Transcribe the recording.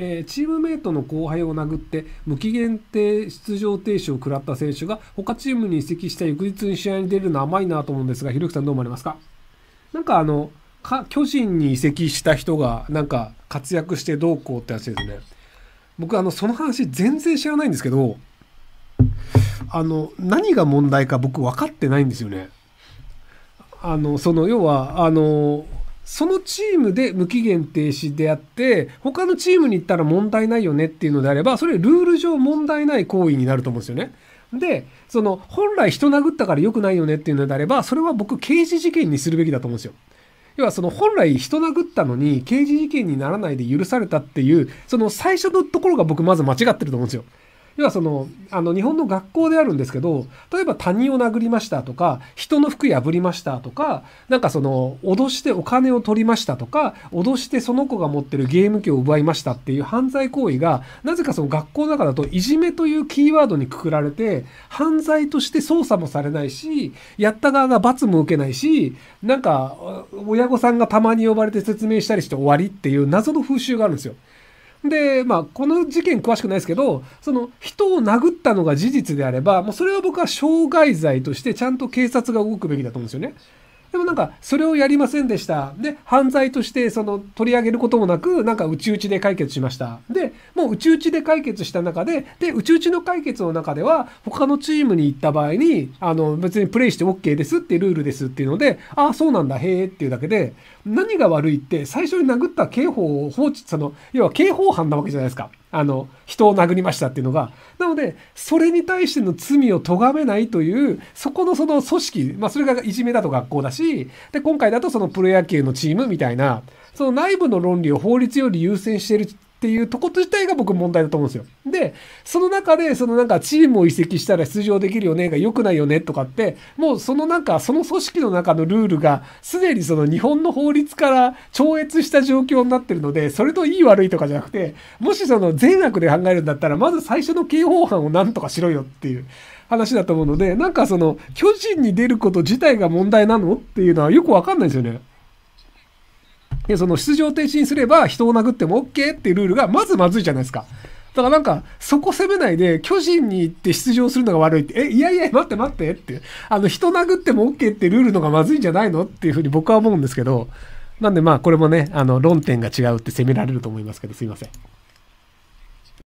えー、チームメイトの後輩を殴って無期限定出場停止を食らった選手が他チームに移籍した翌日に試合に出るのは甘いなと思うんですが、ひろゆきさんどう思われますかなんかあのか、巨人に移籍した人がなんか活躍してどうこうって話ですね。僕あの、その話全然知らないんですけど、あの、何が問題か僕分かってないんですよね。あの、その、要は、あの、そのチームで無期限停止であって、他のチームに行ったら問題ないよねっていうのであれば、それルール上問題ない行為になると思うんですよね。で、その、本来人殴ったから良くないよねっていうのであれば、それは僕刑事事件にするべきだと思うんですよ。要はその本来人殴ったのに刑事事件にならないで許されたっていう、その最初のところが僕まず間違ってると思うんですよ。要はその、あの、日本の学校であるんですけど、例えば他人を殴りましたとか、人の服破りましたとか、なんかその、脅してお金を取りましたとか、脅してその子が持ってるゲーム機を奪いましたっていう犯罪行為が、なぜかその学校の中だと、いじめというキーワードにくくられて、犯罪として捜査もされないし、やった側が罰も受けないし、なんか、親御さんがたまに呼ばれて説明したりして終わりっていう謎の風習があるんですよ。で、まあ、この事件詳しくないですけど、その人を殴ったのが事実であれば、もうそれは僕は傷害罪としてちゃんと警察が動くべきだと思うんですよね。なんかそれをやりませんでした。で、犯罪としてその取り上げることもなく、なんか内々で解決しました。で、もう内々で解決した中で、で、内々の解決の中では、他のチームに行った場合に、あの、別にプレイして OK ですってルールですっていうので、ああ、そうなんだ、へえっていうだけで、何が悪いって、最初に殴った刑法を放置、その、要は刑法犯なわけじゃないですか。あの、人を殴りましたっていうのが。なので、それに対しての罪を咎めないという、そこのその組織、まあそれがいじめだと学校だし、で、今回だとそのプロ野球のチームみたいな、その内部の論理を法律より優先してるっていうとこと自体が僕問題だと思うんですよ。で、その中で、そのなんかチームを移籍したら出場できるよねが良くないよねとかって、もうそのなんかその組織の中のルールがすでにその日本の法律から超越した状況になってるので、それといい悪いとかじゃなくて、もしその善悪で考えるんだったら、まず最初の刑法犯を何とかしろよっていう。話だと思うので、なんかその、巨人に出ること自体が問題なのっていうのはよくわかんないですよね。で、その出場停止にすれば人を殴っても OK っていうルールがまずまずいじゃないですか。だからなんか、そこ攻めないで、巨人に行って出場するのが悪いって、え、いやいや、待って待ってって、あの、人殴っても OK ってルールのがまずいんじゃないのっていうふうに僕は思うんですけど、なんでまあ、これもね、あの、論点が違うって責められると思いますけど、すいません。